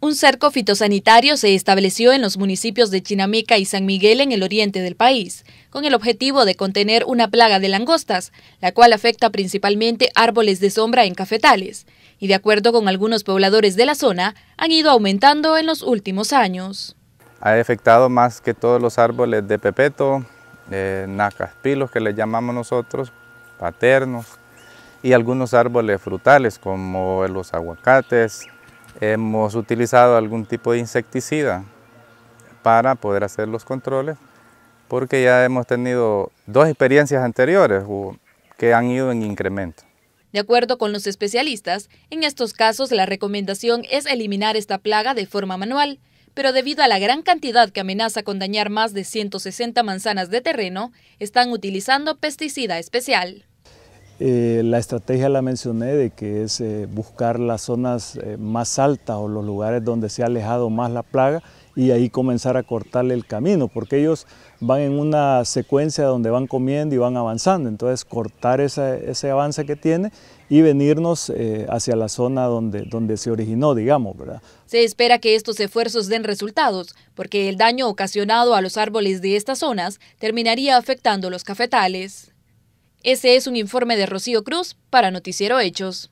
Un cerco fitosanitario se estableció en los municipios de Chinameca y San Miguel en el oriente del país, con el objetivo de contener una plaga de langostas, la cual afecta principalmente árboles de sombra en cafetales, y de acuerdo con algunos pobladores de la zona, han ido aumentando en los últimos años. Ha afectado más que todos los árboles de pepeto, eh, nacaspilos que le llamamos nosotros, paternos, y algunos árboles frutales como los aguacates, Hemos utilizado algún tipo de insecticida para poder hacer los controles porque ya hemos tenido dos experiencias anteriores que han ido en incremento. De acuerdo con los especialistas, en estos casos la recomendación es eliminar esta plaga de forma manual, pero debido a la gran cantidad que amenaza con dañar más de 160 manzanas de terreno, están utilizando pesticida especial. Eh, la estrategia la mencioné de que es eh, buscar las zonas eh, más altas o los lugares donde se ha alejado más la plaga y ahí comenzar a cortarle el camino, porque ellos van en una secuencia donde van comiendo y van avanzando, entonces cortar ese avance que tiene y venirnos hacia la zona donde, donde se originó, digamos, ¿verdad? Se espera que estos esfuerzos den resultados, porque el daño ocasionado a los árboles de estas zonas terminaría afectando los cafetales. Ese es un informe de Rocío Cruz para Noticiero Hechos.